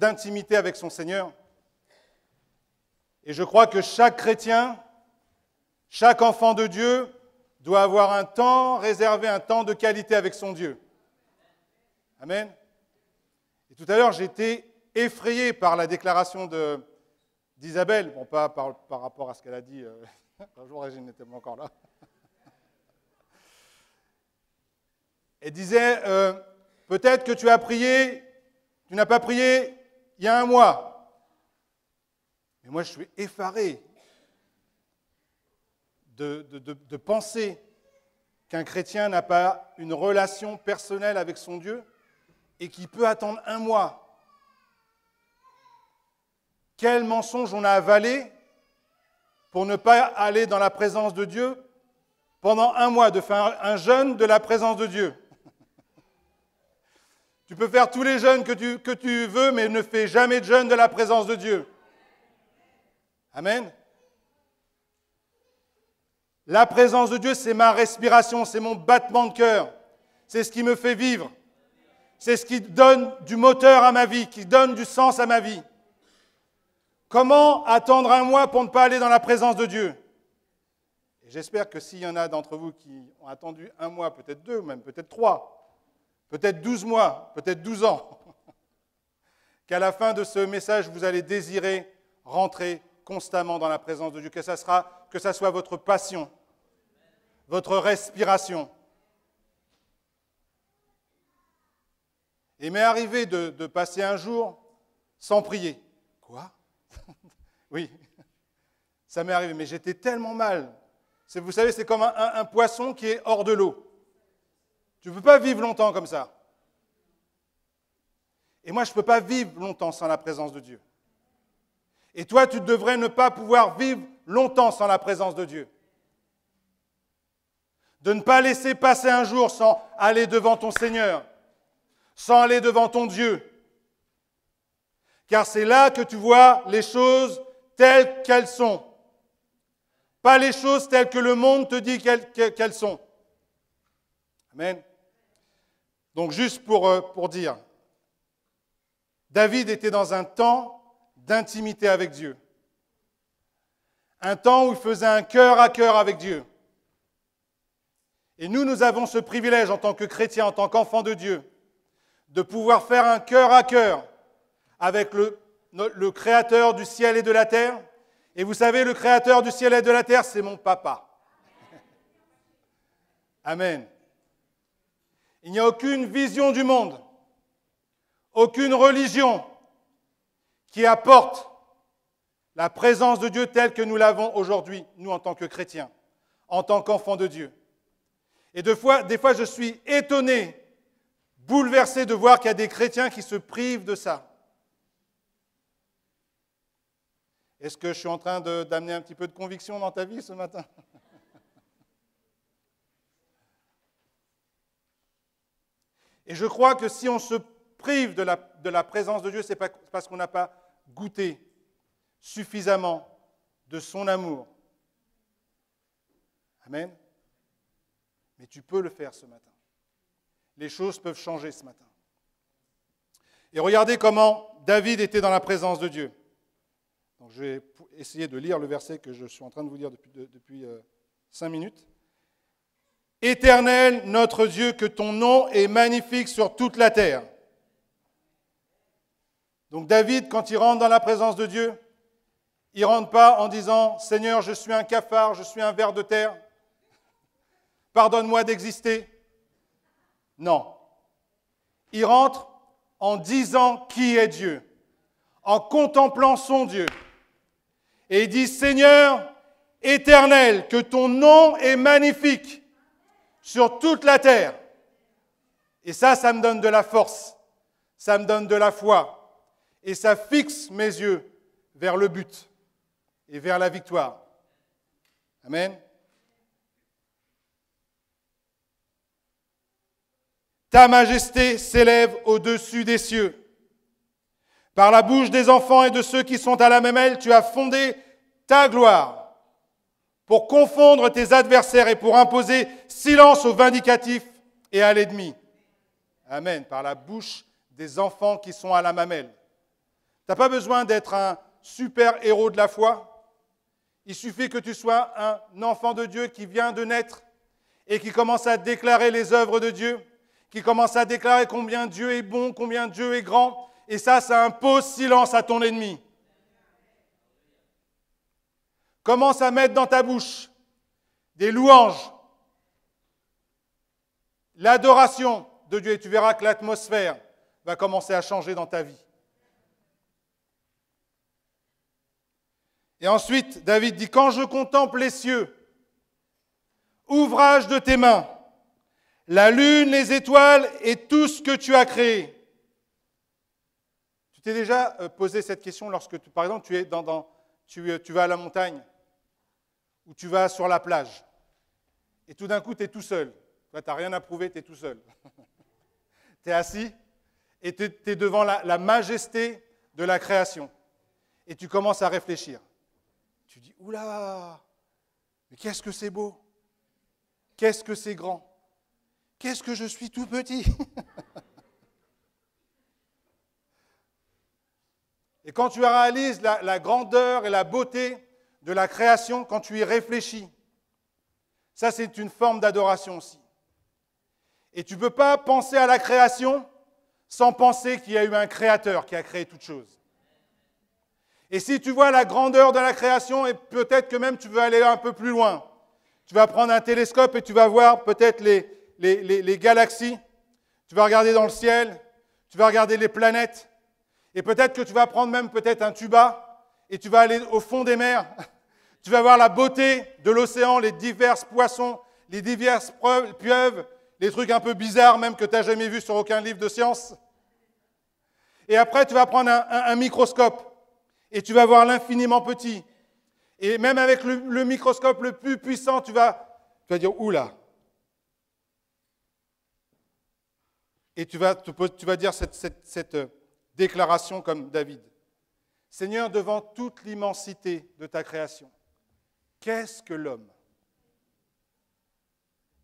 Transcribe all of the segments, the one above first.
d'intimité avec son Seigneur. Et je crois que chaque chrétien, chaque enfant de Dieu doit avoir un temps réservé, un temps de qualité avec son Dieu. Amen. Et tout à l'heure, j'étais effrayé par la déclaration d'Isabelle, bon pas par, par, rapport à ce qu'elle a dit, Bonjour, euh, Régine n'était pas encore là. Elle disait, euh, peut-être que tu as prié, tu n'as pas prié il y a un mois. Mais moi, je suis effaré de, penser qu'un chrétien n'a pas une relation personnelle avec son Dieu et qui peut attendre un mois. Quel mensonge on a avalé pour ne pas aller dans la présence de Dieu pendant un mois, de faire un jeûne de la présence de Dieu. Tu peux faire tous les jeûnes que tu, que tu veux, mais ne fais jamais de jeûne de la présence de Dieu. Amen. La présence de Dieu, c'est ma respiration, c'est mon battement de cœur, c'est ce qui me fait vivre, c'est ce qui donne du moteur à ma vie, qui donne du sens à ma vie. Comment attendre un mois pour ne pas aller dans la présence de Dieu J'espère que s'il y en a d'entre vous qui ont attendu un mois, peut-être deux, même peut-être trois, peut-être 12 mois, peut-être 12 ans, qu'à la fin de ce message, vous allez désirer rentrer constamment dans la présence de Dieu, que ça, sera, que ça soit votre passion, votre respiration. Il m'est arrivé de, passer un jour sans prier. Quoi Oui, ça m'est arrivé, mais j'étais tellement mal. Vous savez, c'est comme un poisson qui est hors de l'eau. Tu ne peux pas vivre longtemps comme ça. Et moi, je ne peux pas vivre longtemps sans la présence de Dieu. Et toi, tu devrais ne pas pouvoir vivre longtemps sans la présence de Dieu. De ne pas laisser passer un jour sans aller devant ton Seigneur, sans aller devant ton Dieu. Car c'est là que tu vois les choses telles qu'elles sont. Pas les choses telles que le monde te dit qu'elles sont. Amen. Donc juste pour, euh, pour dire, David était dans un temps d'intimité avec Dieu. Un temps où il faisait un cœur à cœur avec Dieu. Et nous, nous avons ce privilège en tant que chrétiens, en tant qu'enfants de Dieu, de pouvoir faire un cœur à cœur avec le, le Créateur du ciel et de la terre. Et vous savez, le Créateur du ciel et de la terre, c'est mon papa. Amen. Il n'y a aucune vision du monde, aucune religion qui apporte la présence de Dieu telle que nous l'avons aujourd'hui, nous en tant que chrétiens, en tant qu'enfants de Dieu. Et des fois, je suis étonné, bouleversé de voir qu'il y a des chrétiens qui se privent de ça. Est-ce que je suis en train d'amener un petit peu de conviction dans ta vie ce matin Et je crois que si on se prive de la, présence de Dieu, c'est parce qu'on n'a pas goûté suffisamment de son amour. Amen. Mais tu peux le faire ce matin. Les choses peuvent changer ce matin. Et regardez comment David était dans la présence de Dieu. Donc, je vais essayer de lire le verset que je suis en train de vous lire depuis, euh, cinq minutes. Éternel, notre Dieu, que ton nom est magnifique sur toute la terre. Donc David, quand il rentre dans la présence de Dieu, il ne rentre pas en disant, Seigneur, je suis un cafard, je suis un ver de terre, pardonne-moi d'exister. Non. Il rentre en disant qui est Dieu, en contemplant son Dieu. Et il dit, Seigneur, éternel, que ton nom est magnifique sur toute la terre. Et ça, ça me donne de la force, ça me donne de la foi, et ça fixe mes yeux vers le but et vers la victoire. Amen. Ta majesté s'élève au-dessus des cieux. Par la bouche des enfants et de ceux qui sont à la même aile, tu as fondé ta gloire pour confondre tes adversaires et pour imposer silence aux vindicatifs et à l'ennemi. Amen. Par la bouche des enfants qui sont à la mamelle. Tu n'as pas besoin d'être un super héros de la foi. Il suffit que tu sois un enfant de Dieu qui vient de naître et qui commence à déclarer les œuvres de Dieu, qui commence à déclarer combien Dieu est bon, combien Dieu est grand. Et ça, ça impose silence à ton ennemi. Commence à mettre dans ta bouche des louanges, l'adoration de Dieu, et tu verras que l'atmosphère va commencer à changer dans ta vie. Et ensuite, David dit, quand je contemple les cieux, ouvrage de tes mains, la lune, les étoiles et tout ce que tu as créé. Tu t'es déjà euh, posé cette question lorsque, par exemple, tu, es dans, euh, tu vas à la montagne où tu vas sur la plage et tout d'un coup tu es tout seul. Tu n'as rien à prouver, tu es tout seul. tu es assis et tu es, devant la, majesté de la création. Et tu commences à réfléchir. Tu dis, oula, mais qu'est-ce que c'est beau Qu'est-ce que c'est grand Qu'est-ce que je suis tout petit Et quand tu réalises la grandeur et la beauté de la création quand tu y réfléchis. Ça, c'est une forme d'adoration aussi. Et tu ne peux pas penser à la création sans penser qu'il y a eu un créateur qui a créé toute chose. Et si tu vois la grandeur de la création, et peut-être que même tu veux aller un peu plus loin, tu vas prendre un télescope et tu vas voir peut-être les, les, les galaxies, tu vas regarder dans le ciel, tu vas regarder les planètes, et peut-être que tu vas prendre même peut-être un tuba, et tu vas aller au fond des mers. Tu vas voir la beauté de l'océan, les diverses poissons, les diverses pieuvres, les trucs un peu bizarres même que tu n'as jamais vus sur aucun livre de science. Et après, tu vas prendre un, microscope et tu vas voir l'infiniment petit. Et même avec le, microscope le plus puissant, tu vas, tu vas dire oula. Et tu vas, tu vas dire cette euh, déclaration comme David. Seigneur, devant toute l'immensité de ta création, qu'est-ce que l'homme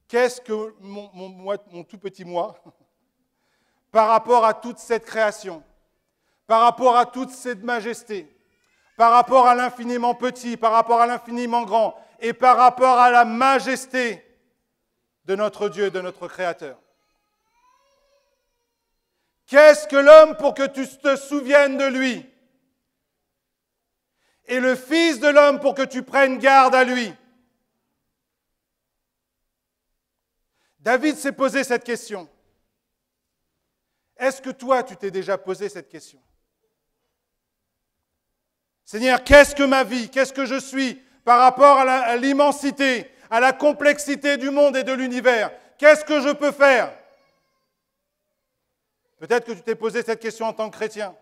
Qu'est-ce que mon, tout petit moi par rapport à toute cette création, par rapport à toute cette majesté, par rapport à l'infiniment petit, par rapport à l'infiniment grand et par rapport à la majesté de notre Dieu, de notre Créateur. Qu'est-ce que l'homme pour que tu te souviennes de lui et le Fils de l'homme pour que tu prennes garde à lui. David s'est posé cette question. Est-ce que toi, tu t'es déjà posé cette question Seigneur, qu'est-ce que ma vie Qu'est-ce que je suis par rapport à l'immensité, à, la complexité du monde et de l'univers Qu'est-ce que je peux faire Peut-être que tu t'es posé cette question en tant que chrétien.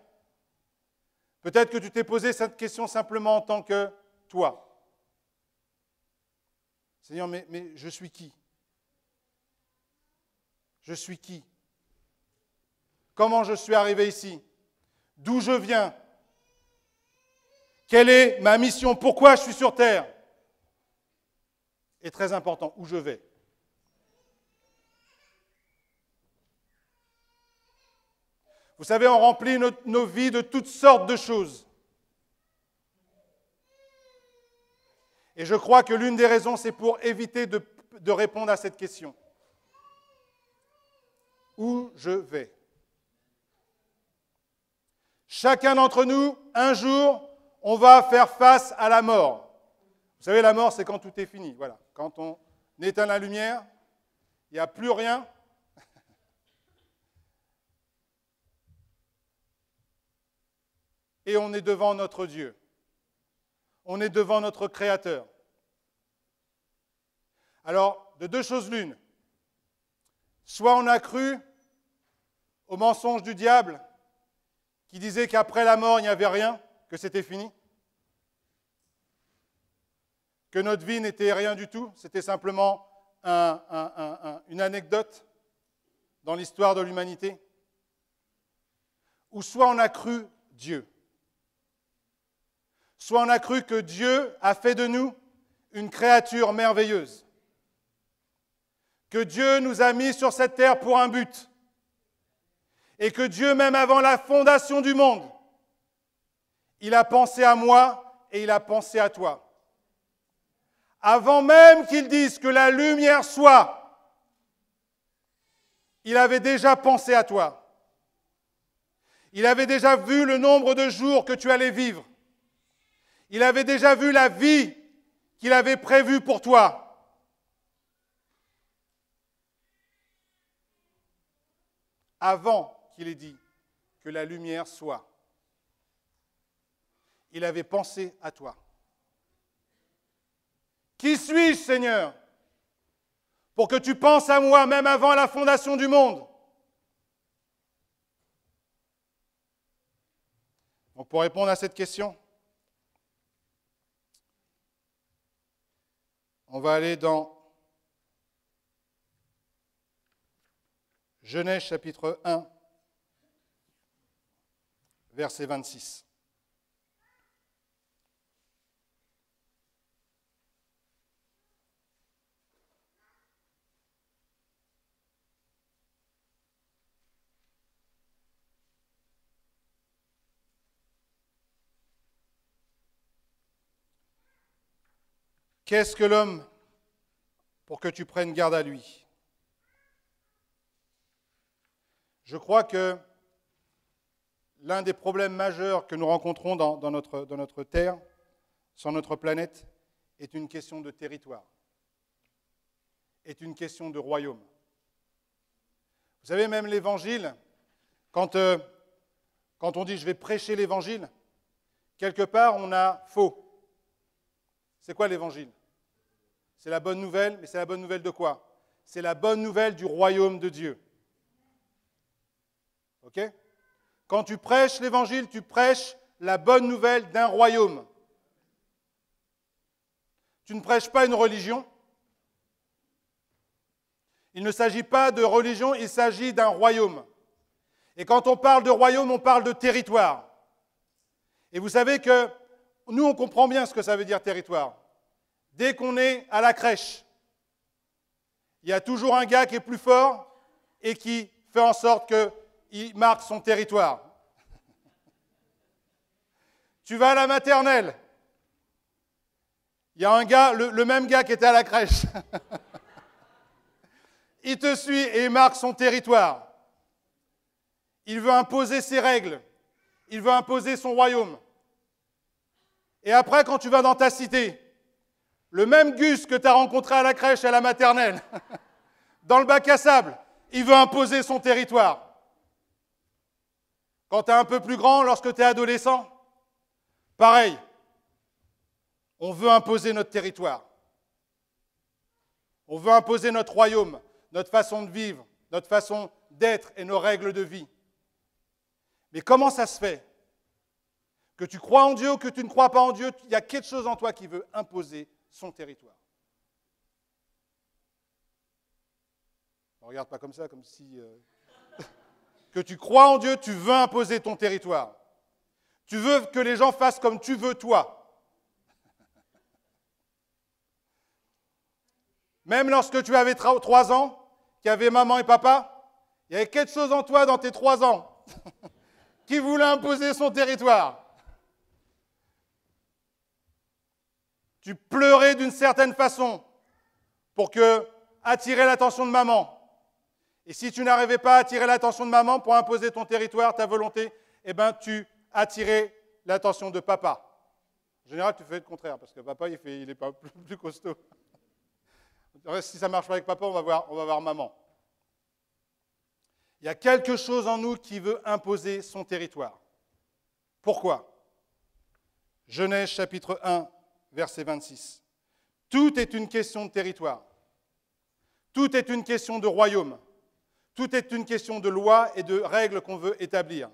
Peut-être que tu t'es posé cette question simplement en tant que toi. Seigneur, mais, je suis qui Je suis qui Comment je suis arrivé ici D'où je viens Quelle est ma mission Pourquoi je suis sur Terre Et très important, où je vais Vous savez, on remplit nos vies de toutes sortes de choses. Et je crois que l'une des raisons, c'est pour éviter de, répondre à cette question. Où je vais Chacun d'entre nous, un jour, on va faire face à la mort. Vous savez, la mort, c'est quand tout est fini. Voilà. Quand on éteint la lumière, il n'y a plus rien. et on est devant notre Dieu. On est devant notre Créateur. Alors, de deux choses l'une. Soit on a cru au mensonge du diable qui disait qu'après la mort, il n'y avait rien, que c'était fini, que notre vie n'était rien du tout, c'était simplement une anecdote dans l'histoire de l'humanité. Ou soit on a cru Dieu. Soit on a cru que Dieu a fait de nous une créature merveilleuse, que Dieu nous a mis sur cette terre pour un but, et que Dieu, même avant la fondation du monde, il a pensé à moi et il a pensé à toi. Avant même qu'il dise que la lumière soit, il avait déjà pensé à toi. Il avait déjà vu le nombre de jours que tu allais vivre. Il avait déjà vu la vie qu'il avait prévue pour toi. Avant qu'il ait dit que la lumière soit, il avait pensé à toi. Qui suis-je, Seigneur, pour que tu penses à moi même avant la fondation du monde Donc pour répondre à cette question, On va aller dans Genèse chapitre 1, verset 26. Qu'est-ce que l'homme pour que tu prennes garde à lui Je crois que l'un des problèmes majeurs que nous rencontrons dans, notre, dans notre Terre, sur notre planète, est une question de territoire, est une question de royaume. Vous savez, même l'Évangile, quand, euh, quand on dit je vais prêcher l'Évangile, quelque part on a faux. C'est quoi l'évangile C'est la bonne nouvelle, mais c'est la bonne nouvelle de quoi C'est la bonne nouvelle du royaume de Dieu. OK Quand tu prêches l'évangile, tu prêches la bonne nouvelle d'un royaume. Tu ne prêches pas une religion. Il ne s'agit pas de religion, il s'agit d'un royaume. Et quand on parle de royaume, on parle de territoire. Et vous savez que nous, on comprend bien ce que ça veut dire territoire. Dès qu'on est à la crèche, il y a toujours un gars qui est plus fort et qui fait en sorte qu'il marque son territoire. Tu vas à la maternelle, il y a un gars, le, même gars qui était à la crèche. il te suit et il marque son territoire. Il veut imposer ses règles. Il veut imposer son royaume. Et après, quand tu vas dans ta cité, le même Gus que tu as rencontré à la crèche et à la maternelle, dans le bac à sable, il veut imposer son territoire. Quand tu es un peu plus grand, lorsque tu es adolescent, pareil, on veut imposer notre territoire. On veut imposer notre royaume, notre façon de vivre, notre façon d'être et nos règles de vie. Mais comment ça se fait que tu crois en Dieu ou que tu ne crois pas en Dieu, il y a quelque chose en toi qui veut imposer son territoire. Ne regarde pas comme ça, comme si... Euh, que tu crois en Dieu, tu veux imposer ton territoire. Tu veux que les gens fassent comme tu veux toi. Même lorsque tu avais trois ans, qu'il y avait maman et papa, il y avait quelque chose en toi dans tes trois ans qui voulait imposer son territoire. Tu pleurais d'une certaine façon pour que attirer l'attention de maman. Et si tu n'arrivais pas à attirer l'attention de maman pour imposer ton territoire, ta volonté, eh ben tu attirais l'attention de papa. En général, tu fais le contraire parce que papa, il, fait, est pas plus, costaud. Si ça marche pas avec papa, on va voir, on va voir maman. Il y a quelque chose en nous qui veut imposer son territoire. Pourquoi Genèse chapitre 1, verset 26. Tout est une question de territoire. Tout est une question de royaume. Tout est une question de loi et de règles qu'on veut établir.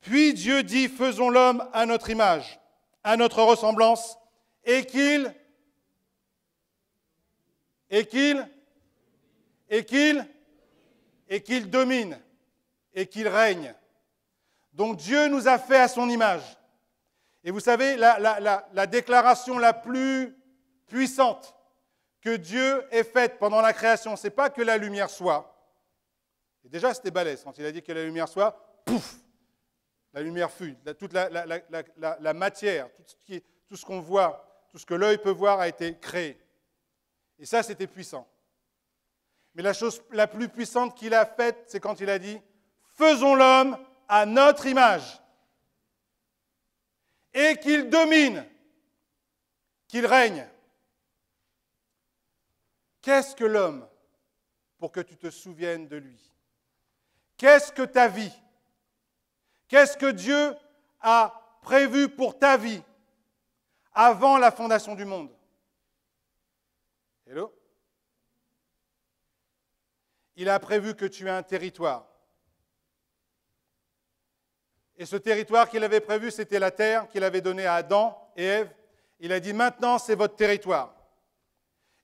Puis Dieu dit, faisons l'homme à notre image, à notre ressemblance, et qu'il... Et qu'il... Et qu'il... Et qu'il domine, et qu'il règne. Donc Dieu nous a fait à son image. Et vous savez, la, déclaration la plus puissante que Dieu ait faite pendant la création, c'est pas que la lumière soit. Et déjà, c'était balèze quand il a dit que la lumière soit, pouf, la lumière fut. Toute la, matière, tout ce, qui, tout ce qu'on voit, tout ce que l'œil peut voir a été créé. Et ça, c'était puissant. Mais la chose la plus puissante qu'il a faite, c'est quand il a dit Faisons l'homme à notre image et qu'il domine, qu'il règne. Qu'est-ce que l'homme pour que tu te souviennes de lui Qu'est-ce que ta vie Qu'est-ce que Dieu a prévu pour ta vie avant la fondation du monde Hello Il a prévu que tu aies un territoire. Et ce territoire qu'il avait prévu, c'était la terre qu'il avait donnée à Adam et Ève. Il a dit, maintenant, c'est votre territoire.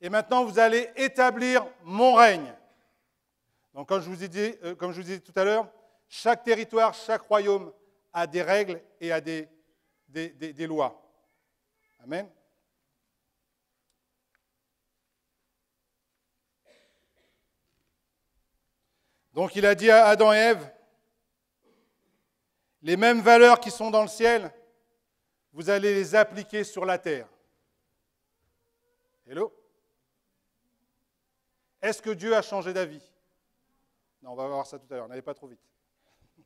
Et maintenant, vous allez établir mon règne. Donc, comme je vous ai dit, euh, tout à l'heure, chaque territoire, chaque royaume a des règles et a des, des lois. Amen. Donc il a dit à Adam et Ève, les mêmes valeurs qui sont dans le ciel, vous allez les appliquer sur la terre. Hello Est-ce que Dieu a changé d'avis Non, on va voir ça tout à l'heure, n'allez pas trop vite.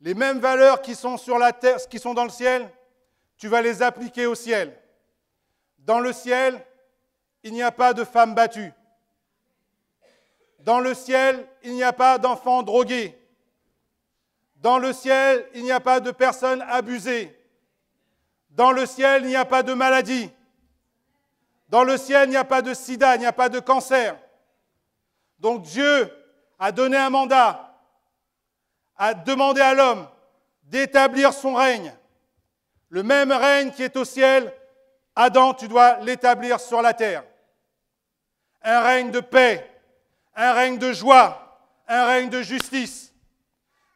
Les mêmes valeurs qui sont, sur la terre, qui sont dans le ciel, tu vas les appliquer au ciel. Dans le ciel, il n'y a pas de femmes battues. Dans le ciel, il n'y a pas d'enfants drogués. Dans le ciel, il n'y a pas de personnes abusées. Dans le ciel, il n'y a pas de maladie. Dans le ciel, il n'y a pas de sida, il n'y a pas de cancer. Donc Dieu a donné un mandat, a demandé à l'homme d'établir son règne. Le même règne qui est au ciel, Adam, tu dois l'établir sur la terre. Un règne de paix, un règne de joie, un règne de justice,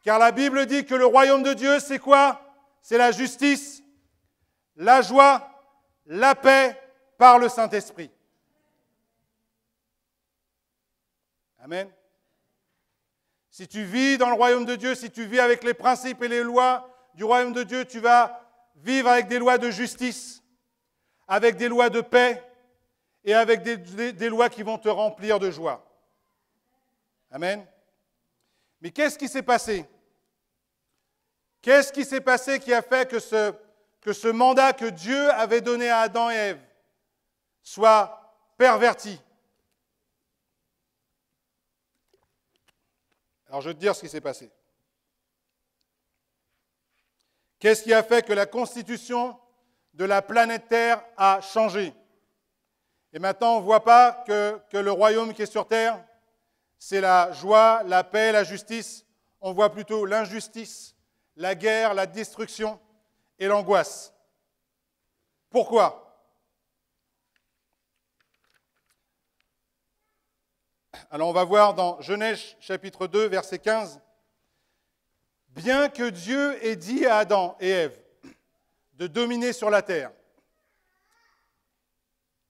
car la Bible dit que le royaume de Dieu, c'est quoi C'est la justice, la joie, la paix par le Saint-Esprit. Amen. Si tu vis dans le royaume de Dieu, si tu vis avec les principes et les lois du royaume de Dieu, tu vas vivre avec des lois de justice, avec des lois de paix et avec des, lois qui vont te remplir de joie. Amen. Mais qu'est-ce qui s'est passé Qu'est-ce qui s'est passé qui a fait que ce, que ce mandat que Dieu avait donné à Adam et Ève soit perverti Alors je vais te dire ce qui s'est passé. Qu'est-ce qui a fait que la constitution de la planète Terre a changé Et maintenant, on ne voit pas que le royaume qui est sur Terre c'est la joie, la paix, la justice. On voit plutôt l'injustice, la guerre, la destruction et l'angoisse. Pourquoi Alors on va voir dans Genèse chapitre 2 verset 15. Bien que Dieu ait dit à Adam et Ève de dominer sur la terre,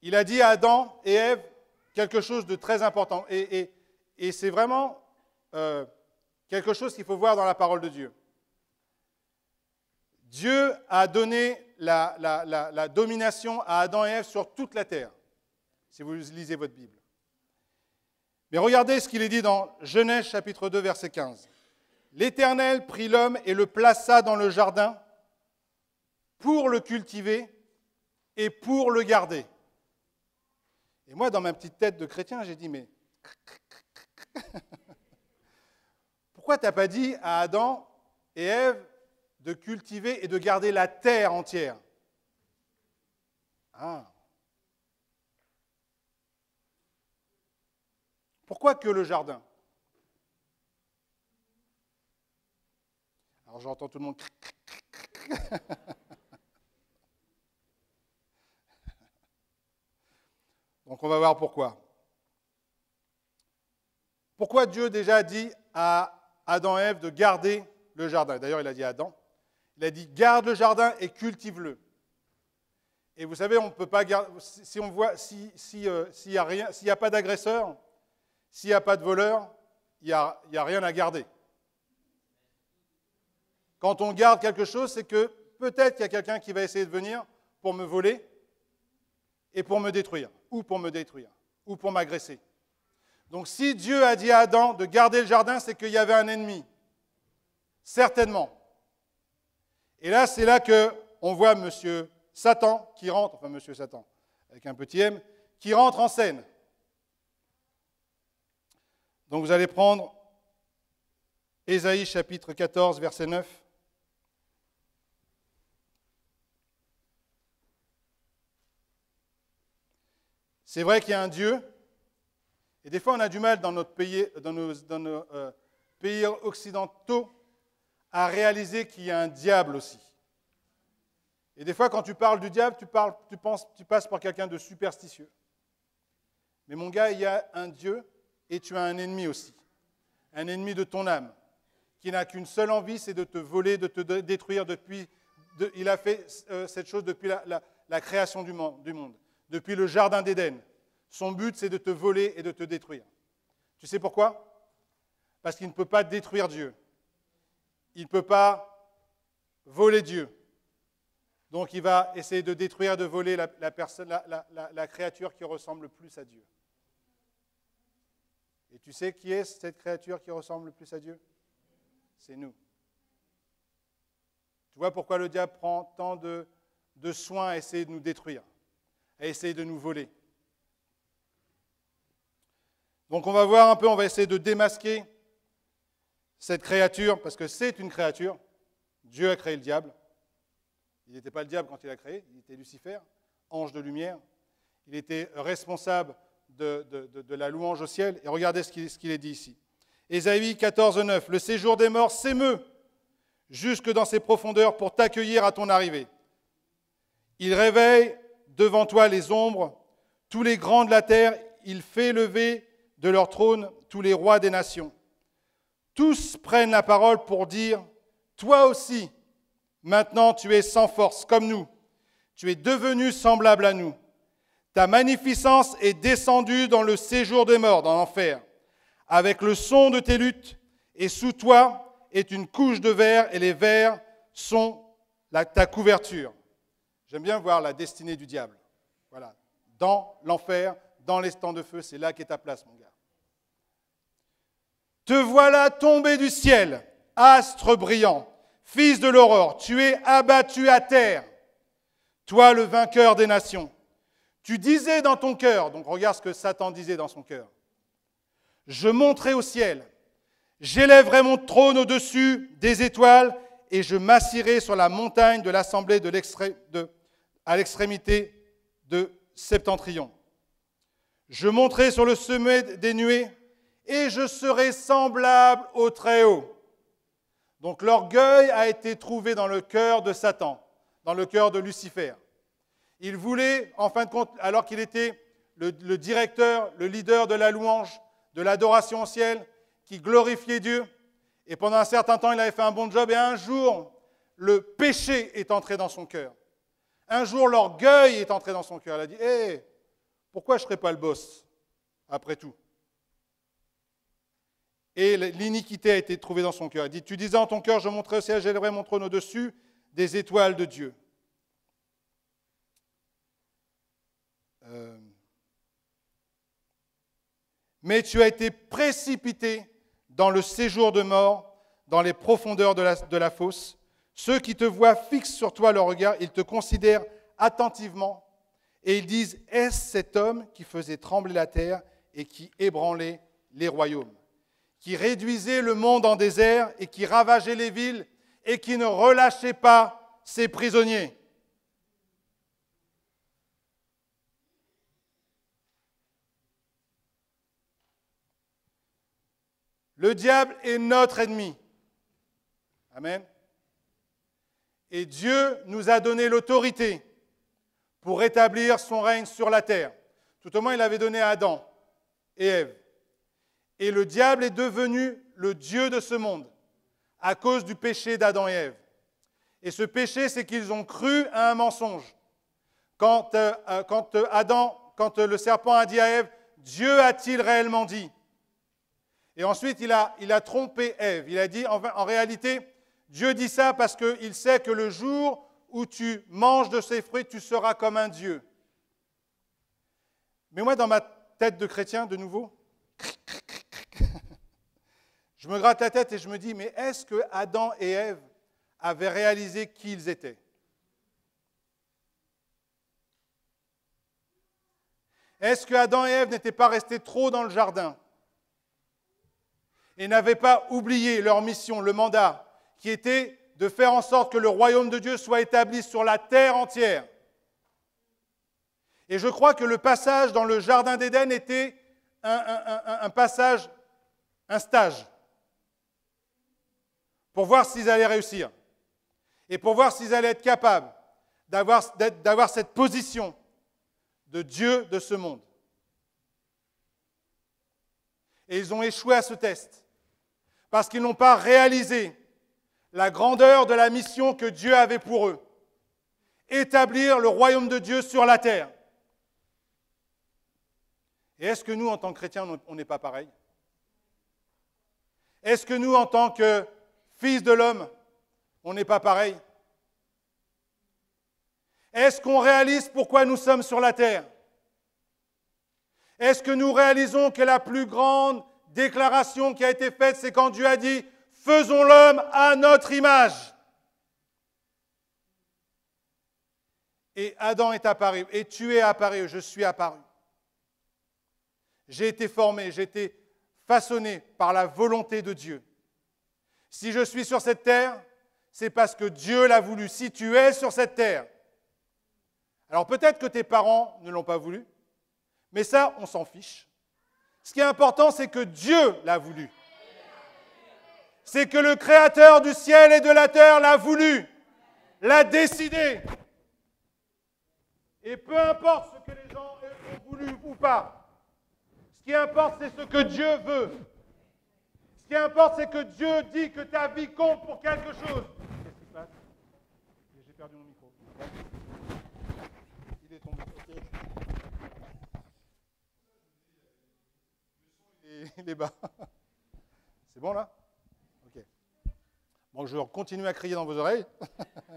il a dit à Adam et Ève quelque chose de très important. et et c'est vraiment euh, quelque chose qu'il faut voir dans la parole de Dieu. Dieu a donné la, la domination à Adam et Ève sur toute la terre, si vous lisez votre Bible. Mais regardez ce qu'il est dit dans Genèse chapitre 2, verset 15. L'Éternel prit l'homme et le plaça dans le jardin pour le cultiver et pour le garder. Et moi, dans ma petite tête de chrétien, j'ai dit, mais Pourquoi tu n'as pas dit à Adam et Ève de cultiver et de garder la terre entière ah. Pourquoi que le jardin Alors j'entends tout le monde. Donc on va voir pourquoi. Pourquoi Dieu déjà dit à Adam et Ève de garder le jardin D'ailleurs, il a dit à Adam, il a dit garde le jardin et cultive-le. Et vous savez, on ne peut pas garder. Si on voit, euh, s'il n'y a, pas d'agresseur, s'il n'y a pas de voleur, il n'y a, a, rien à garder. Quand on garde quelque chose, c'est que peut-être qu'il y a quelqu'un qui va essayer de venir pour me voler et pour me détruire, ou pour me détruire, ou pour m'agresser. Donc si Dieu a dit à Adam de garder le jardin, c'est qu'il y avait un ennemi. Certainement. Et là, c'est là que on voit monsieur Satan qui rentre, enfin monsieur Satan avec un petit M, qui rentre en scène. Donc vous allez prendre Ésaïe chapitre 14 verset 9. C'est vrai qu'il y a un Dieu, et des fois, on a du mal dans, notre pays, dans nos, euh, pays occidentaux à réaliser qu'il y a un diable aussi. Et des fois, quand tu parles du diable, tu, penses, tu passes par quelqu'un de superstitieux. Mais mon gars, il y a un Dieu et tu as un ennemi aussi. Un ennemi de ton âme, qui n'a qu'une seule envie, c'est de te voler, de te détruire depuis... il a fait euh, cette chose depuis la, création du monde, depuis le Jardin d'Éden. Son but, c'est de te voler et de te détruire. Tu sais pourquoi Parce qu'il ne peut pas détruire Dieu. Il ne peut pas voler Dieu. Donc il va essayer de détruire, de voler la, créature qui ressemble le plus à Dieu. Et tu sais qui est cette créature qui ressemble le plus à Dieu C'est nous. Tu vois pourquoi le diable prend tant de, de soin à essayer de nous détruire, à essayer de nous voler. Donc on va voir un peu, on va essayer de démasquer cette créature, parce que c'est une créature. Dieu a créé le diable. Il n'était pas le diable quand il a créé, il était Lucifer, ange de lumière. Il était responsable de, la louange au ciel. Et regardez ce qu'il, ce qu'il est dit ici. Ésaïe 14, 9. Le séjour des morts s'émeut jusque dans ses profondeurs pour t'accueillir à ton arrivée. Il réveille devant toi les ombres, tous les grands de la terre, il fait lever de leur trône tous les rois des nations. Tous prennent la parole pour dire, Toi aussi, maintenant tu es sans force comme nous, tu es devenu semblable à nous. Ta magnificence est descendue dans le séjour des morts, dans l'enfer. Avec le son de tes luttes, et sous toi est une couche de verre, et les vers sont ta couverture. J'aime bien voir la destinée du diable. Voilà. Dans l'enfer, dans les stands de feu, c'est là qu'est ta place, mon gars. Te voilà tombé du ciel, astre brillant, fils de l'aurore, tu es abattu à terre, toi le vainqueur des nations. Tu disais dans ton cœur, donc regarde ce que Satan disait dans son cœur, je monterai au ciel, j'élèverai mon trône au-dessus des étoiles et je m'assirai sur la montagne de l'assemblée de à l'extrémité de Septentrion. Je monterai sur le sommet des nuées, et je serai semblable au Très-Haut. Donc l'orgueil a été trouvé dans le cœur de Satan, dans le cœur de Lucifer. Il voulait, en fin de compte, alors qu'il était le, directeur, le leader de la louange, de l'adoration au ciel, qui glorifiait Dieu, et pendant un certain temps il avait fait un bon job, et un jour le péché est entré dans son cœur. Un jour l'orgueil est entré dans son cœur. Il a dit, Eh, pourquoi je ne serais pas le boss, après tout et l'iniquité a été trouvée dans son cœur. Il dit, tu disais en ton cœur, je montrerai au ciel, j'élèverai mon trône au-dessus des étoiles de Dieu. Euh. Mais tu as été précipité dans le séjour de mort, dans les profondeurs de la fosse. Ceux qui te voient fixent sur toi leur regard, ils te considèrent attentivement et ils disent, est-ce cet homme qui faisait trembler la terre et qui ébranlait les royaumes qui réduisait le monde en désert et qui ravageait les villes et qui ne relâchait pas ses prisonniers. Le diable est notre ennemi. Amen. Et Dieu nous a donné l'autorité pour rétablir son règne sur la terre. Tout au moins, il avait donné à Adam et Ève. Et le diable est devenu le Dieu de ce monde à cause du péché d'Adam et Ève. Et ce péché, c'est qu'ils ont cru à un mensonge. Quand, euh, euh, euh, Adam, quand le serpent a dit à Ève, Dieu a-t-il réellement dit Et ensuite, il a, trompé Ève. Il a dit, en, en réalité, Dieu dit ça parce qu'il sait que le jour où tu manges de ses fruits, tu seras comme un Dieu. Mais moi, dans ma tête de chrétien, de nouveau, je me gratte la tête et je me dis, mais est-ce que Adam et Ève avaient réalisé qui ils étaient Est-ce que Adam et Ève n'étaient pas restés trop dans le jardin et n'avaient pas oublié leur mission, le mandat, qui était de faire en sorte que le royaume de Dieu soit établi sur la terre entière Et je crois que le passage dans le jardin d'Éden était un, un passage, un stage pour voir s'ils allaient réussir et pour voir s'ils allaient être capables d'avoir cette position de Dieu de ce monde. Et ils ont échoué à ce test parce qu'ils n'ont pas réalisé la grandeur de la mission que Dieu avait pour eux, établir le royaume de Dieu sur la terre. Et est-ce que nous, en tant que chrétiens, on n'est pas pareil Est-ce que nous, en tant que Fils de l'homme, on n'est pas pareil. Est-ce qu'on réalise pourquoi nous sommes sur la terre Est-ce que nous réalisons que la plus grande déclaration qui a été faite, c'est quand Dieu a dit Faisons l'homme à notre image Et Adam est apparu, et tu es apparu, je suis apparu. J'ai été formé, j'ai été façonné par la volonté de Dieu. Si je suis sur cette terre, c'est parce que Dieu l'a voulu. Si tu es sur cette terre, alors peut-être que tes parents ne l'ont pas voulu, mais ça, on s'en fiche. Ce qui est important, c'est que Dieu l'a voulu. C'est que le Créateur du ciel et de la terre l'a voulu, l'a décidé. Et peu importe ce que les gens ont voulu ou pas, ce qui importe, c'est ce que Dieu veut. Ce qui importe, c'est que Dieu dit que ta vie compte pour quelque chose. Qu'est-ce qui se passe J'ai perdu mon micro. Il est tombé. Okay. Il est bas. C'est bon là Ok. Bon, je continue à crier dans vos oreilles.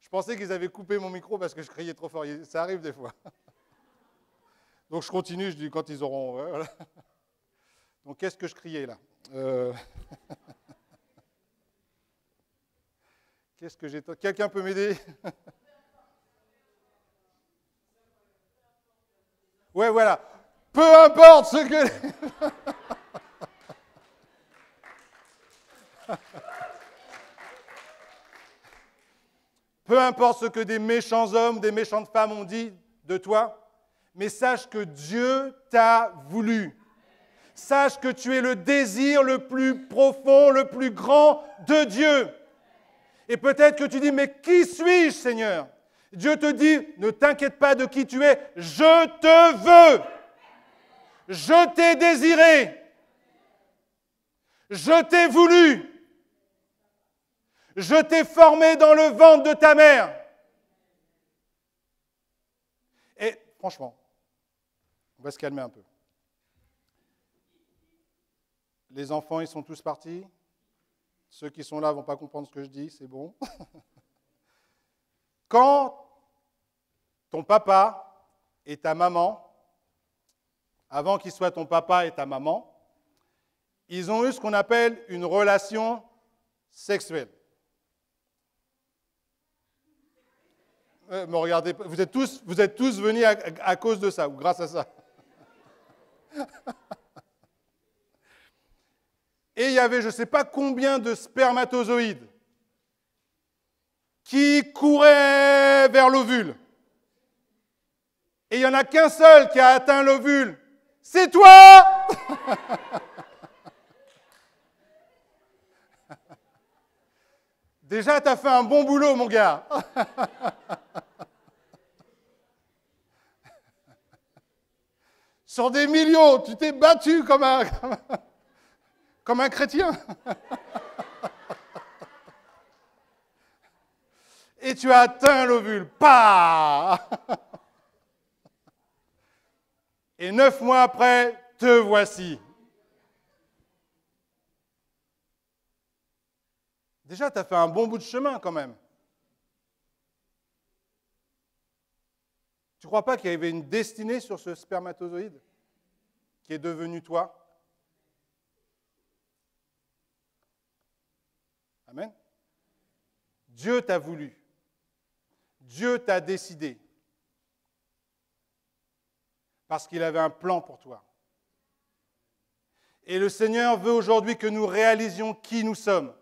Je pensais qu'ils avaient coupé mon micro parce que je criais trop fort. Ça arrive des fois. Donc je continue, je dis quand ils auront. Donc qu'est-ce que je criais là euh, Qu'est-ce que j'ai... Quelqu'un peut m'aider Ouais, voilà. Peu importe ce que... Peu importe ce que des méchants hommes, des méchantes femmes ont dit de toi, mais sache que Dieu t'a voulu. Sache que tu es le désir le plus profond, le plus grand de Dieu. Et peut-être que tu dis, mais qui suis-je, Seigneur Dieu te dit, ne t'inquiète pas de qui tu es, je te veux. Je t'ai désiré. Je t'ai voulu. Je t'ai formé dans le ventre de ta mère. Et franchement, on va se calmer un peu. Les enfants, ils sont tous partis. Ceux qui sont là ne vont pas comprendre ce que je dis, c'est bon. Quand ton papa et ta maman, avant qu'ils soient ton papa et ta maman, ils ont eu ce qu'on appelle une relation sexuelle. Euh, me regardez, vous êtes tous, vous êtes tous venus à cause de ça ou grâce à ça. et il y avait je ne sais pas combien de spermatozoïdes qui couraient vers l'ovule. Et il n'y en a qu'un seul qui a atteint l'ovule. C'est toi Déjà, tu as fait un bon boulot, mon gars. Sur des millions, tu t'es battu comme un... comme un chrétien. Et tu as atteint l'ovule. Pas Et neuf mois après, te voici. Déjà, tu as fait un bon bout de chemin quand même. Tu ne crois pas qu'il y avait une destinée sur ce spermatozoïde qui est devenu toi Amen. Dieu t'a voulu. Dieu t'a décidé. Parce qu'il avait un plan pour toi. Et le Seigneur veut aujourd'hui que nous réalisions qui nous sommes.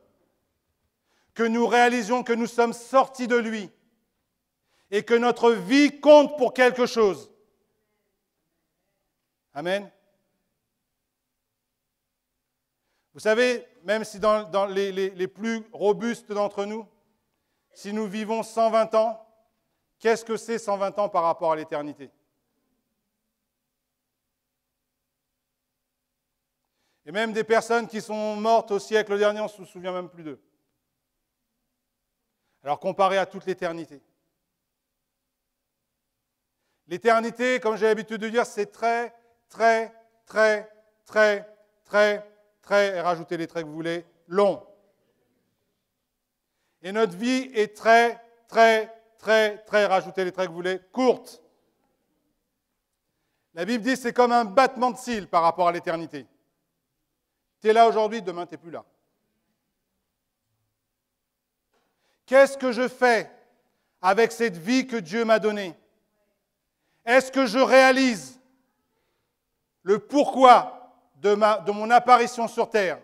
Que nous réalisions que nous sommes sortis de lui. Et que notre vie compte pour quelque chose. Amen. Vous savez, même si dans, les, les plus robustes d'entre nous, si nous vivons 120 ans, qu'est-ce que c'est 120 ans par rapport à l'éternité Et même des personnes qui sont mortes au siècle dernier, on ne se souvient même plus d'eux. Alors comparé à toute l'éternité. L'éternité, comme j'ai l'habitude de dire, c'est très, très, très, très, très, Très, et rajoutez les traits que vous voulez, long. Et notre vie est très, très, très, très, rajoutez les traits que vous voulez, courte. La Bible dit c'est comme un battement de cils par rapport à l'éternité. Tu es là aujourd'hui, demain tu n'es plus là. Qu'est-ce que je fais avec cette vie que Dieu m'a donnée Est-ce que je réalise le pourquoi de, mon apparition sur terre.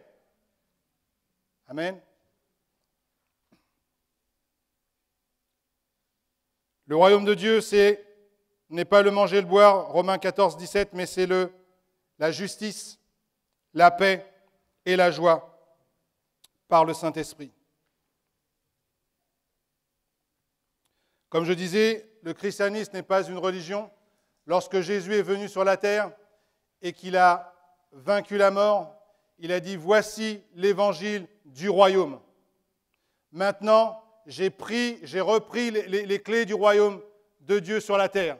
Amen. Le royaume de Dieu, c'est n'est pas le manger et le boire, Romains 14, 17, mais c'est le la justice, la paix et la joie par le Saint-Esprit. Comme je disais, le christianisme n'est pas une religion. Lorsque Jésus est venu sur la terre et qu'il a vaincu la mort, il a dit, voici l'évangile du royaume. Maintenant, j'ai pris, j'ai repris les, clés du royaume de Dieu sur la terre.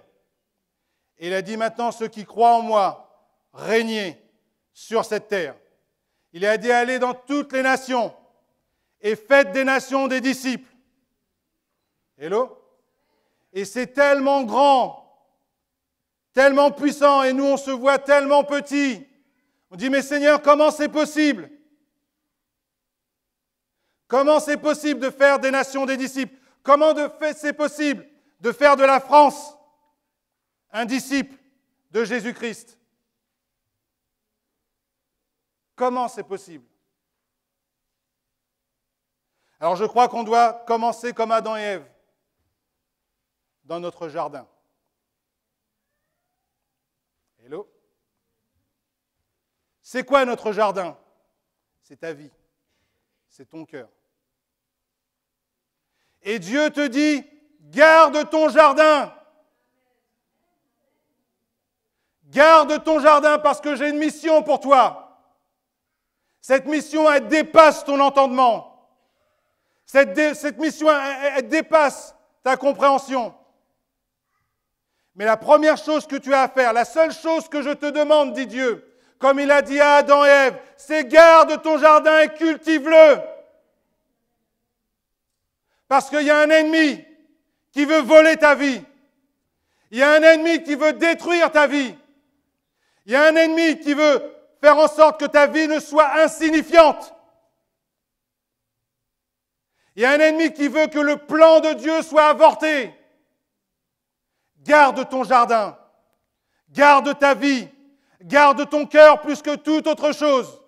Et il a dit maintenant, ceux qui croient en moi, régnez sur cette terre. Il a dit, allez dans toutes les nations et faites des nations des disciples. Hello Et c'est tellement grand, tellement puissant, et nous on se voit tellement petit. On dit, mais Seigneur, comment c'est possible Comment c'est possible de faire des nations des disciples Comment c'est possible de faire de la France un disciple de Jésus-Christ Comment c'est possible Alors je crois qu'on doit commencer comme Adam et Ève dans notre jardin. C'est quoi notre jardin C'est ta vie, c'est ton cœur. Et Dieu te dit, garde ton jardin. Garde ton jardin parce que j'ai une mission pour toi. Cette mission, elle dépasse ton entendement. Cette, mission, elle dépasse ta compréhension. Mais la première chose que tu as à faire, la seule chose que je te demande, dit Dieu, comme il a dit à Adam et Ève, c'est garde ton jardin et cultive-le. Parce qu'il y a un ennemi qui veut voler ta vie. Il y a un ennemi qui veut détruire ta vie. Il y a un ennemi qui veut faire en sorte que ta vie ne soit insignifiante. Il y a un ennemi qui veut que le plan de Dieu soit avorté. Garde ton jardin. Garde ta vie. Garde ton cœur plus que toute autre chose.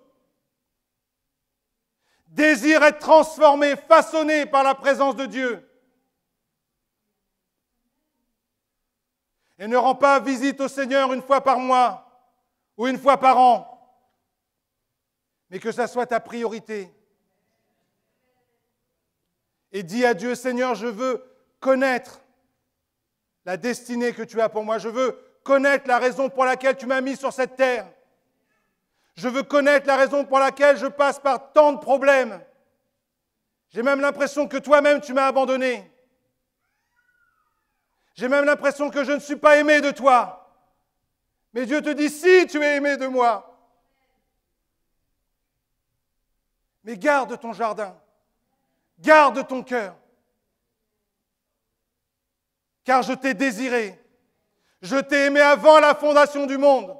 Désire être transformé, façonné par la présence de Dieu. Et ne rends pas visite au Seigneur une fois par mois ou une fois par an, mais que ça soit ta priorité. Et dis à Dieu, Seigneur, je veux connaître la destinée que tu as pour moi. Je veux connaître la raison pour laquelle tu m'as mis sur cette terre. Je veux connaître la raison pour laquelle je passe par tant de problèmes. J'ai même l'impression que toi-même tu m'as abandonné. J'ai même l'impression que je ne suis pas aimé de toi. Mais Dieu te dit, si tu es aimé de moi, mais garde ton jardin, garde ton cœur, car je t'ai désiré je t'ai aimé avant la fondation du monde.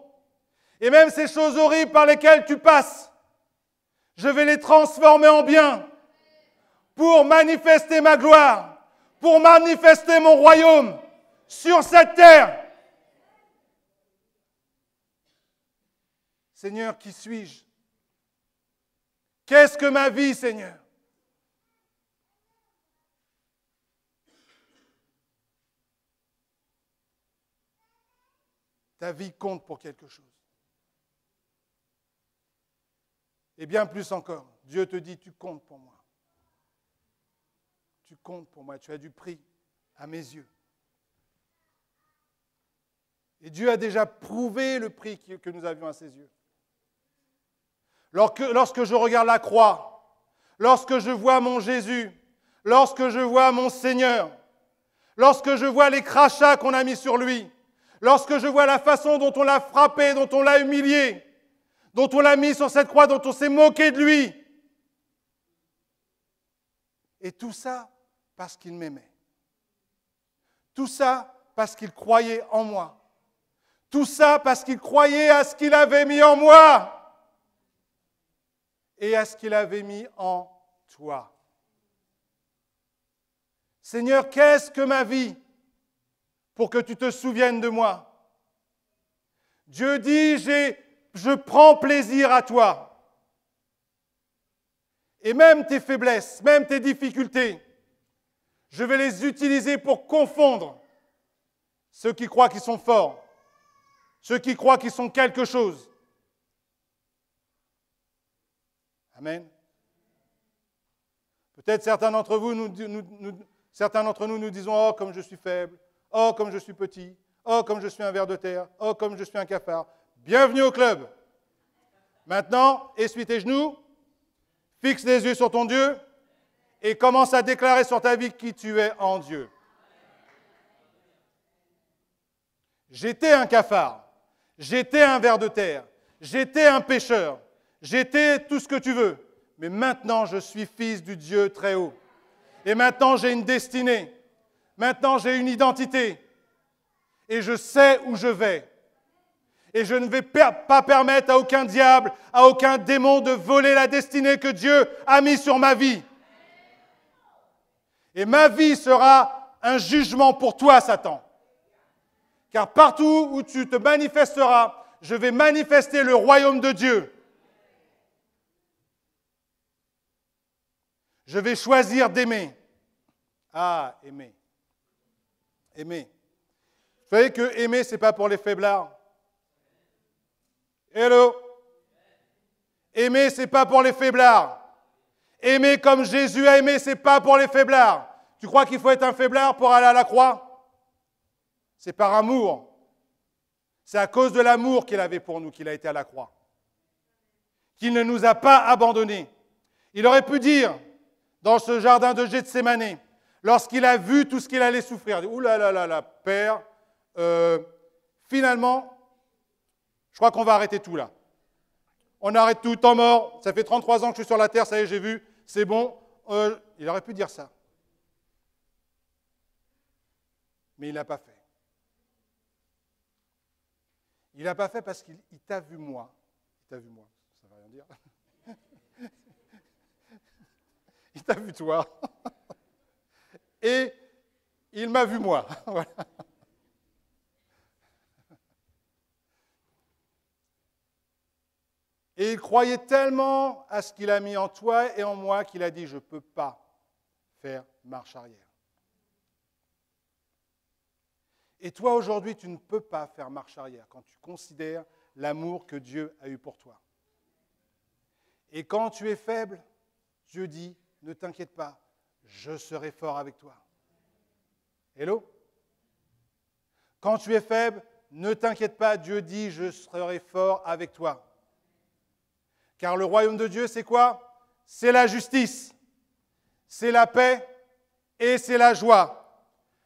Et même ces choses horribles par lesquelles tu passes, je vais les transformer en bien pour manifester ma gloire, pour manifester mon royaume sur cette terre. Seigneur, qui suis-je Qu'est-ce que ma vie, Seigneur Ta vie compte pour quelque chose. Et bien plus encore, Dieu te dit, tu comptes pour moi. Tu comptes pour moi, tu as du prix à mes yeux. Et Dieu a déjà prouvé le prix que nous avions à ses yeux. Lorsque, lorsque je regarde la croix, lorsque je vois mon Jésus, lorsque je vois mon Seigneur, lorsque je vois les crachats qu'on a mis sur lui, lorsque je vois la façon dont on l'a frappé, dont on l'a humilié, dont on l'a mis sur cette croix, dont on s'est moqué de lui. Et tout ça parce qu'il m'aimait. Tout ça parce qu'il croyait en moi. Tout ça parce qu'il croyait à ce qu'il avait mis en moi et à ce qu'il avait mis en toi. Seigneur, qu'est-ce que ma vie pour que tu te souviennes de moi. Dieu dit, je prends plaisir à toi. Et même tes faiblesses, même tes difficultés, je vais les utiliser pour confondre ceux qui croient qu'ils sont forts, ceux qui croient qu'ils sont quelque chose. Amen. Peut-être certains d'entre vous, nous, nous, certains d'entre nous, nous disons, oh, comme je suis faible, Oh, comme je suis petit. Oh, comme je suis un ver de terre. Oh, comme je suis un cafard. Bienvenue au club. Maintenant, essuie tes genoux, fixe les yeux sur ton Dieu et commence à déclarer sur ta vie qui tu es en Dieu. J'étais un cafard, j'étais un ver de terre, j'étais un pêcheur, j'étais tout ce que tu veux, mais maintenant je suis fils du Dieu très haut. Et maintenant j'ai une destinée. Maintenant, j'ai une identité et je sais où je vais. Et je ne vais pas permettre à aucun diable, à aucun démon de voler la destinée que Dieu a mise sur ma vie. Et ma vie sera un jugement pour toi, Satan. Car partout où tu te manifesteras, je vais manifester le royaume de Dieu. Je vais choisir d'aimer. Ah, aimer. Aimer. Vous savez que aimer, ce n'est pas pour les faiblards. Hello Aimer, ce n'est pas pour les faiblards. Aimer comme Jésus a aimé, ce n'est pas pour les faiblards. Tu crois qu'il faut être un faiblard pour aller à la croix C'est par amour. C'est à cause de l'amour qu'il avait pour nous qu'il a été à la croix. Qu'il ne nous a pas abandonnés. Il aurait pu dire dans ce jardin de Gethsemane, lorsqu'il a vu tout ce qu'il allait souffrir. Il dit, Ouh là là là Père, euh, finalement, je crois qu'on va arrêter tout là. On arrête tout, temps mort, ça fait 33 ans que je suis sur la terre, ça y est, j'ai vu, c'est bon. Euh, il aurait pu dire ça. Mais il n'a pas fait. Il n'a pas fait parce qu'il t'a vu moi. Il t'a vu moi, ça ne veut rien dire. il t'a vu toi. et il m'a vu moi. Et il croyait tellement à ce qu'il a mis en toi et en moi qu'il a dit, je ne peux pas faire marche arrière. Et toi, aujourd'hui, tu ne peux pas faire marche arrière quand tu considères l'amour que Dieu a eu pour toi. Et quand tu es faible, Dieu dit, ne t'inquiète pas, je serai fort avec toi. Hello Quand tu es faible, ne t'inquiète pas, Dieu dit, je serai fort avec toi. Car le royaume de Dieu, c'est quoi C'est la justice, c'est la paix et c'est la joie.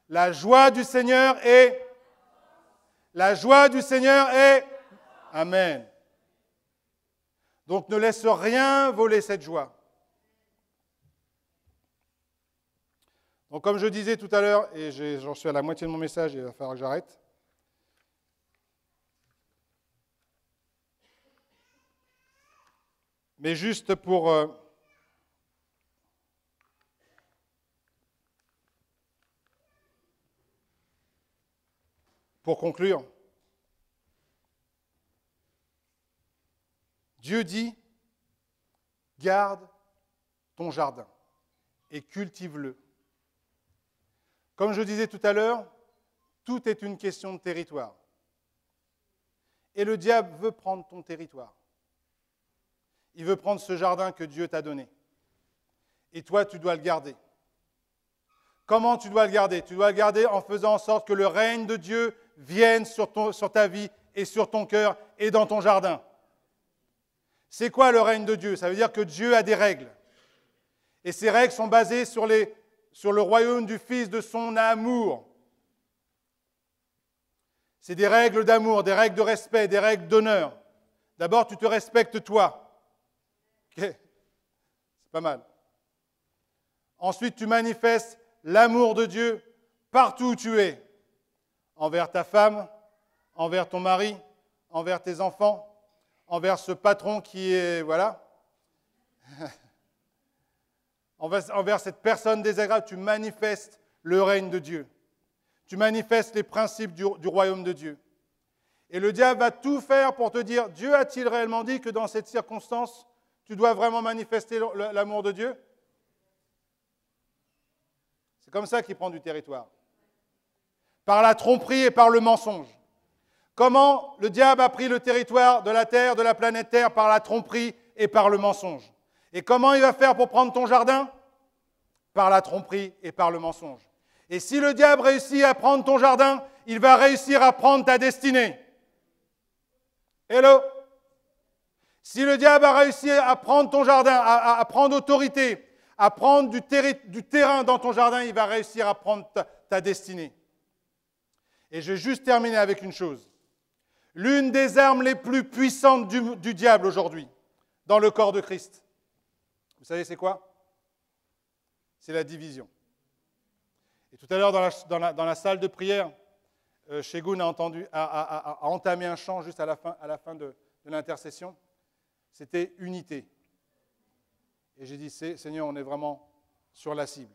La joie du Seigneur est... La joie du Seigneur est... Amen. Donc ne laisse rien voler cette joie. comme je disais tout à l'heure, et j'en suis à la moitié de mon message, il va falloir que j'arrête. Mais juste pour. Euh, pour conclure, Dieu dit garde ton jardin et cultive-le comme je disais tout à l'heure, tout est une question de territoire. Et le diable veut prendre ton territoire. Il veut prendre ce jardin que Dieu t'a donné. Et toi, tu dois le garder. Comment tu dois le garder Tu dois le garder en faisant en sorte que le règne de Dieu vienne sur, ton, sur ta vie et sur ton cœur et dans ton jardin. C'est quoi le règne de Dieu Ça veut dire que Dieu a des règles. Et ces règles sont basées sur les sur le royaume du Fils de son amour. C'est des règles d'amour, des règles de respect, des règles d'honneur. D'abord, tu te respectes toi. C'est pas mal. Ensuite, tu manifestes l'amour de Dieu partout où tu es, envers ta femme, envers ton mari, envers tes enfants, envers ce patron qui est... Voilà. envers cette personne désagréable, tu manifestes le règne de Dieu. Tu manifestes les principes du, royaume de Dieu. Et le diable va tout faire pour te dire, Dieu a-t-il réellement dit que dans cette circonstance, tu dois vraiment manifester l'amour de Dieu C'est comme ça qu'il prend du territoire. Par la tromperie et par le mensonge. Comment le diable a pris le territoire de la terre, de la planète Terre, par la tromperie et par le mensonge. Et comment il va faire pour prendre ton jardin Par la tromperie et par le mensonge. Et si le diable réussit à prendre ton jardin, il va réussir à prendre ta destinée. Hello Si le diable a réussi à prendre ton jardin, à, prendre autorité, à prendre du, terrain dans ton jardin, il va réussir à prendre ta, destinée. Et je vais juste terminer avec une chose. L'une des armes les plus puissantes du diable aujourd'hui, dans le corps de Christ, vous savez, c'est quoi C'est la division. Et tout à l'heure, dans la, salle de prière, euh, a, entendu, a, entamé un chant juste à la fin, de, de l'intercession. C'était unité. Et j'ai dit, Seigneur, on est vraiment sur la cible.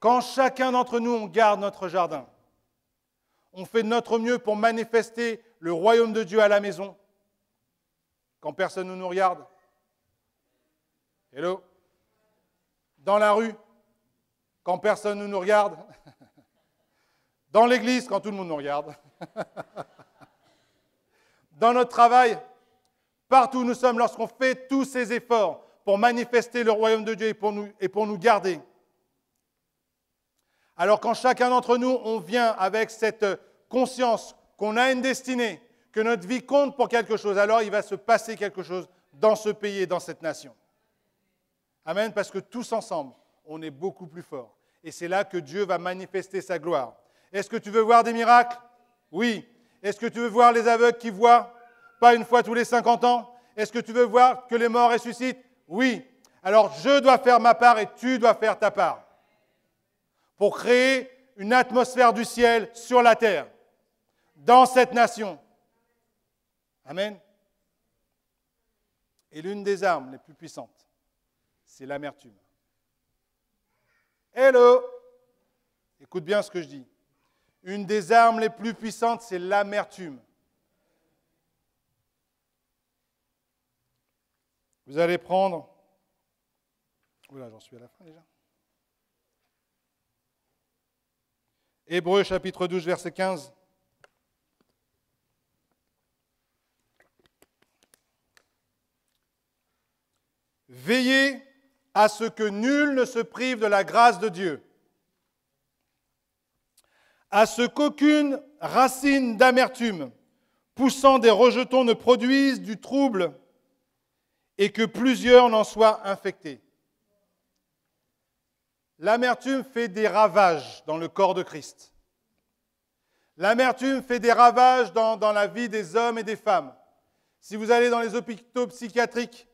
Quand chacun d'entre nous, on garde notre jardin, on fait de notre mieux pour manifester le royaume de Dieu à la maison, quand personne ne nous regarde, Hello Dans la rue, quand personne ne nous regarde. Dans l'église, quand tout le monde nous regarde. Dans notre travail, partout où nous sommes, lorsqu'on fait tous ces efforts pour manifester le royaume de Dieu et pour nous, et pour nous garder. Alors quand chacun d'entre nous, on vient avec cette conscience qu'on a une destinée, que notre vie compte pour quelque chose, alors il va se passer quelque chose dans ce pays et dans cette nation. Amen, parce que tous ensemble, on est beaucoup plus forts. Et c'est là que Dieu va manifester sa gloire. Est-ce que tu veux voir des miracles Oui. Est-ce que tu veux voir les aveugles qui voient Pas une fois tous les 50 ans. Est-ce que tu veux voir que les morts ressuscitent Oui. Alors je dois faire ma part et tu dois faire ta part. Pour créer une atmosphère du ciel sur la terre, dans cette nation. Amen. Et l'une des armes les plus puissantes c'est l'amertume. Hello Écoute bien ce que je dis. Une des armes les plus puissantes, c'est l'amertume. Vous allez prendre... Oula, j'en suis à la fin déjà. Hébreu chapitre 12, verset 15. Veillez à ce que nul ne se prive de la grâce de Dieu, à ce qu'aucune racine d'amertume poussant des rejetons ne produise du trouble et que plusieurs n'en soient infectés. L'amertume fait des ravages dans le corps de Christ. L'amertume fait des ravages dans, dans, la vie des hommes et des femmes. Si vous allez dans les hôpitaux psychiatriques,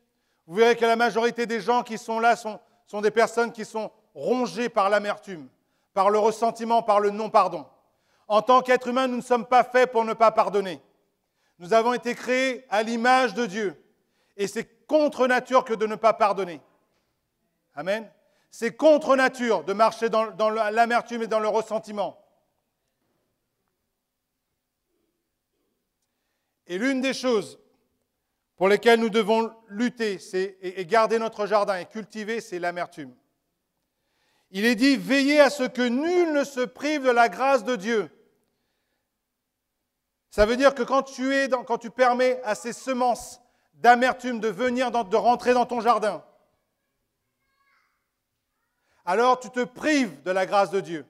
vous verrez que la majorité des gens qui sont là sont, des personnes qui sont rongées par l'amertume, par le ressentiment, par le non-pardon. En tant qu'êtres humains, nous ne sommes pas faits pour ne pas pardonner. Nous avons été créés à l'image de Dieu. Et c'est contre nature que de ne pas pardonner. Amen. C'est contre nature de marcher dans l'amertume et dans le ressentiment. Et l'une des choses pour lesquels nous devons lutter et garder notre jardin et cultiver, c'est l'amertume. Il est dit, veillez à ce que nul ne se prive de la grâce de Dieu. Ça veut dire que quand tu, es quand tu permets à ces semences d'amertume de venir, de rentrer dans ton jardin, alors tu te prives de la grâce de Dieu.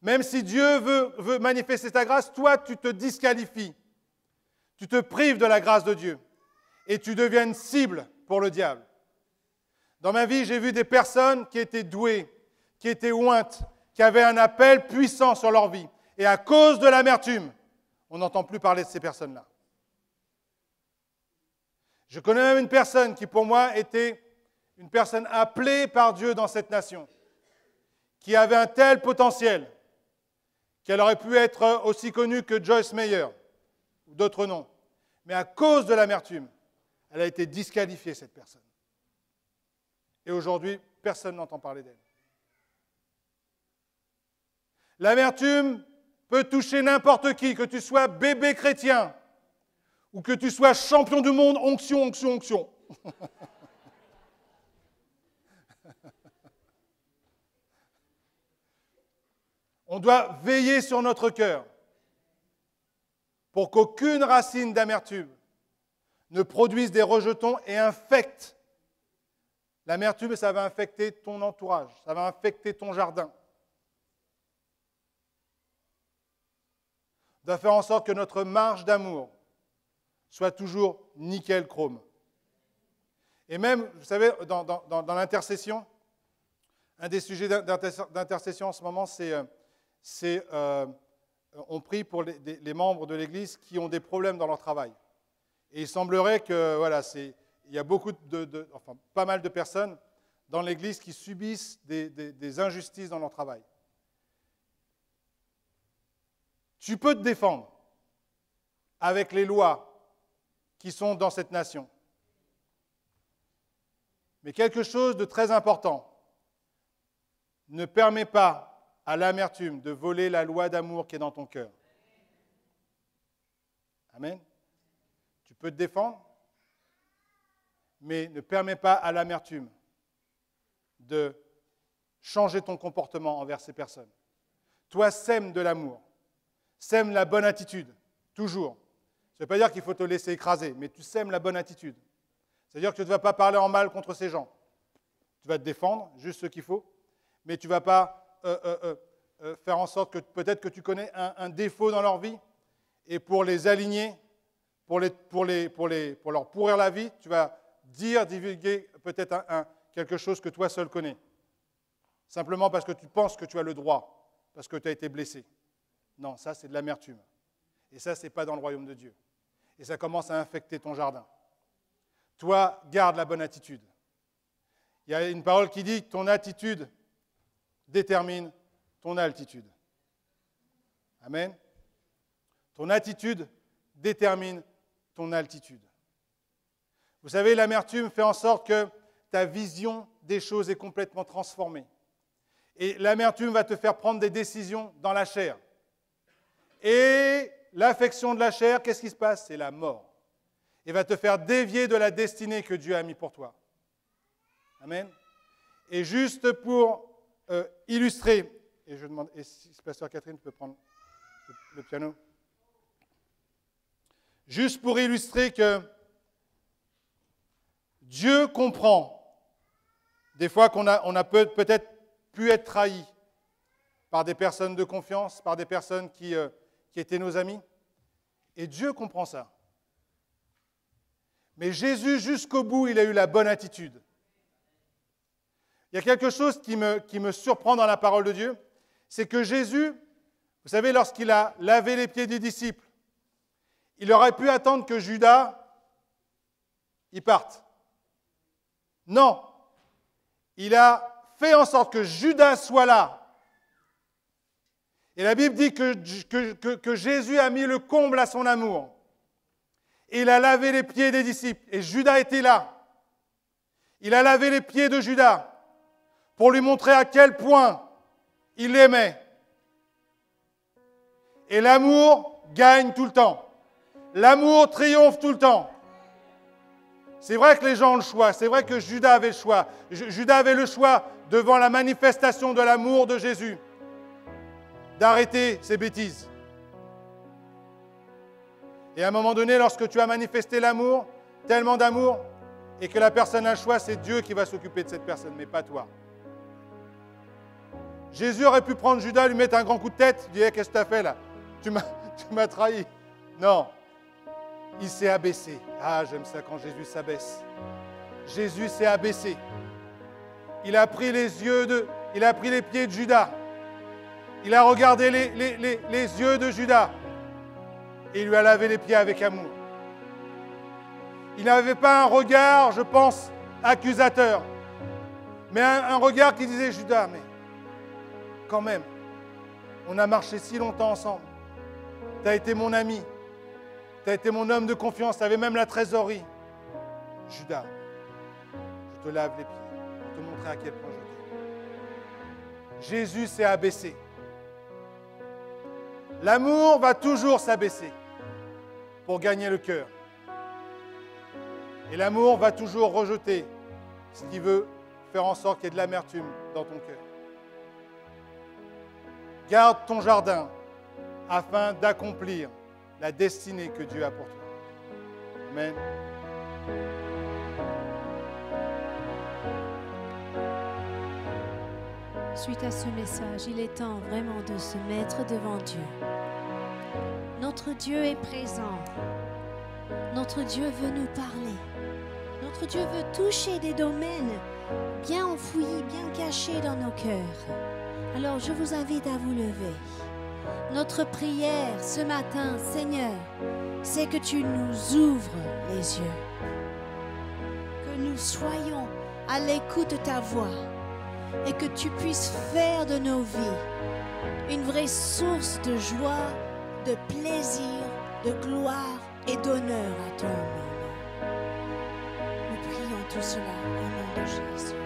Même si Dieu veut, veut manifester ta grâce, toi, tu te disqualifies. Tu te prives de la grâce de Dieu et tu deviens cible pour le diable. Dans ma vie, j'ai vu des personnes qui étaient douées, qui étaient ointes, qui avaient un appel puissant sur leur vie. Et à cause de l'amertume, on n'entend plus parler de ces personnes-là. Je connais même une personne qui, pour moi, était une personne appelée par Dieu dans cette nation, qui avait un tel potentiel qu'elle aurait pu être aussi connue que Joyce Meyer ou d'autres noms. Mais à cause de l'amertume, elle a été disqualifiée, cette personne. Et aujourd'hui, personne n'entend parler d'elle. L'amertume peut toucher n'importe qui, que tu sois bébé chrétien ou que tu sois champion du monde, onction, onction, onction. On doit veiller sur notre cœur pour qu'aucune racine d'amertume ne produisent des rejetons et infectent. L'amertume, ça va infecter ton entourage, ça va infecter ton jardin. On doit faire en sorte que notre marge d'amour soit toujours nickel chrome. Et même, vous savez, dans, l'intercession, un des sujets d'intercession en ce moment, c'est euh, euh, on prie pour les membres de l'Église qui ont des problèmes dans leur travail. Et il semblerait que, voilà, il y a beaucoup de, pas mal de personnes dans l'Église qui subissent des injustices dans leur travail. Tu peux te défendre avec les lois qui sont dans cette nation. Mais quelque chose de très important ne permet pas à l'amertume de voler la loi d'amour qui est dans ton cœur. Amen. Tu peux te défendre, mais ne permets pas à l'amertume de changer ton comportement envers ces personnes. Toi, sème de l'amour, sème la bonne attitude, toujours. Ça ne veut pas dire qu'il faut te laisser écraser, mais tu sèmes la bonne attitude. C'est-à-dire que tu ne vas pas parler en mal contre ces gens. Tu vas te défendre, juste ce qu'il faut, mais tu ne vas pas euh, euh, euh, faire en sorte que peut-être que tu connais un défaut dans leur vie, et pour les aligner, pour, leur pourrir la vie, tu vas dire, divulguer peut-être quelque chose que toi seul connais. Simplement parce que tu penses que tu as le droit, parce que tu as été blessé. Non, ça c'est de l'amertume. Et ça, c'est pas dans le royaume de Dieu. Et ça commence à infecter ton jardin. Toi, garde la bonne attitude. Il y a une parole qui dit ton attitude détermine ton altitude. Amen. Ton attitude détermine ton altitude. Vous savez, l'amertume fait en sorte que ta vision des choses est complètement transformée. Et l'amertume va te faire prendre des décisions dans la chair. Et l'affection de la chair, qu'est-ce qui se passe C'est la mort. Et va te faire dévier de la destinée que Dieu a mis pour toi. Amen. Et juste pour euh, illustrer, et je demande, et si, pasteur Catherine peux prendre le piano. Juste pour illustrer que Dieu comprend des fois qu'on a, peut-être pu être trahi par des personnes de confiance, par des personnes euh, qui, étaient nos amis. Et Dieu comprend ça. Mais Jésus, jusqu'au bout, il a eu la bonne attitude. Il y a quelque chose qui me, qui me surprend dans la parole de Dieu, c'est que Jésus, vous savez, lorsqu'il a lavé les pieds des disciples, il aurait pu attendre que Judas y parte. Non. Il a fait en sorte que Judas soit là. Et la Bible dit que, que Jésus a mis le comble à son amour. il a lavé les pieds des disciples. Et Judas était là. Il a lavé les pieds de Judas pour lui montrer à quel point il l'aimait. Et l'amour gagne tout le temps. L'amour triomphe tout le temps. C'est vrai que les gens ont le choix, c'est vrai que Judas avait le choix. Judas avait le choix devant la manifestation de l'amour de Jésus d'arrêter ses bêtises. Et à un moment donné, lorsque tu as manifesté l'amour, tellement d'amour, et que la personne a le choix, c'est Dieu qui va s'occuper de cette personne, mais pas toi. Jésus aurait pu prendre Judas, lui mettre un grand coup de tête, dire eh, Qu'est-ce que tu as fait là Tu m'as trahi. Non. Il s'est abaissé. Ah, j'aime ça quand Jésus s'abaisse. Jésus s'est abaissé. Il a pris les yeux de, il a pris les pieds de Judas. Il a regardé les, yeux de Judas et il lui a lavé les pieds avec amour. Il n'avait pas un regard, je pense, accusateur, mais un, un regard qui disait Judas, mais quand même, on a marché si longtemps ensemble. Tu as été mon ami, tu as été mon homme de confiance, tu avais même la trésorerie. Judas, je te lave les pieds pour te montrer à quel point je suis. Jésus s'est abaissé. L'amour va toujours s'abaisser pour gagner le cœur. Et l'amour va toujours rejeter ce qui veut faire en sorte qu'il y ait de l'amertume dans ton cœur. Garde ton jardin afin d'accomplir la destinée que Dieu a pour toi. Amen. Suite à ce message, il est temps vraiment de se mettre devant Dieu. Notre Dieu est présent. Notre Dieu veut nous parler. Notre Dieu veut toucher des domaines bien enfouis, bien cachés dans nos cœurs. Alors je vous invite à vous lever. Notre prière ce matin, Seigneur, c'est que tu nous ouvres les yeux, que nous soyons à l'écoute de ta voix et que tu puisses faire de nos vies une vraie source de joie, de plaisir, de gloire et d'honneur à ton nom. Nous prions tout cela au nom de Jésus.